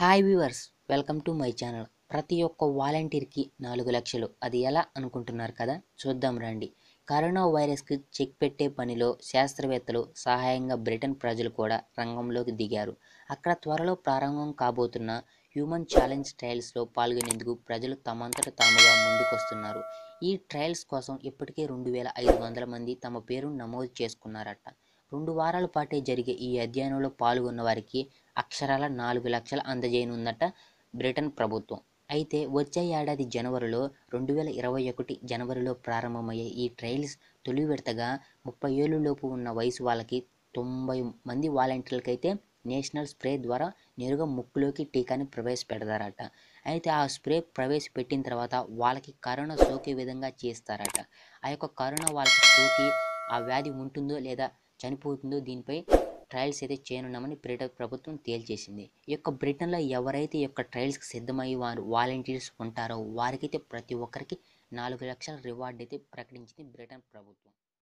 hi viewers welcome to my channel ప్రతి ఒక్క వాలంటీర్కి నాలుగు లక్షలు అది ఎలా అనుకుంటున్నారు కదా చూద్దాం రండి కరోనా వైరస్కి చెక్ పెట్టే పనిలో శాస్త్రవేత్తలు సహాయంగా బ్రిటన్ ప్రజలు కూడా రంగంలోకి దిగారు అక్కడ త్వరలో ప్రారంభం కాబోతున్న హ్యూమన్ ఛాలెంజ్ ట్రయల్స్లో పాల్గొనేందుకు ప్రజలు తమంతట తాముగా ముందుకొస్తున్నారు ఈ ట్రయల్స్ కోసం ఇప్పటికే రెండు వేల ఐదు వందల మంది తమ పేరును నమోదు చేసుకున్నారట రెండు వారాల పాటే జరిగే ఈ అధ్యయనంలో పాల్గొన్న వారికి అక్షరాల నాలుగు లక్షలు అందజేయనుందట బ్రిటన్ ప్రభుత్వం అయితే వచ్చే ఏడాది జనవరిలో రెండు వేల ఇరవై ఒకటి జనవరిలో ప్రారంభమయ్యే ఈ ట్రయల్స్ తొలి విడతగా ముప్పై ఏళ్ళలోపు ఉన్న వయసు వాళ్ళకి తొంభై మంది వాలంటీర్లకైతే నేషనల్ స్ప్రే ద్వారా నేరుగా ముక్కులోకి టీకాని ప్రవేశపెడతారట అయితే ఆ స్ప్రే ప్రవేశపెట్టిన తర్వాత వాళ్ళకి కరోనా సోకే విధంగా చేస్తారట ఆ యొక్క కరోనా వాళ్ళకి సోకి ఆ వ్యాధి ఉంటుందో లేదా చనిపోతుందో దీనిపై ట్రయల్స్ అయితే చేయనున్నామని బ్రిటన్ ప్రభుత్వం తేల్చేసింది ఈ యొక్క బ్రిటన్లో ఎవరైతే ఈ యొక్క ట్రయల్స్కి సిద్ధమై వారు వాలంటీర్స్ ఉంటారో వారికైతే ప్రతి ఒక్కరికి నాలుగు లక్షల రివార్డ్ అయితే ప్రకటించింది బ్రిటన్ ప్రభుత్వం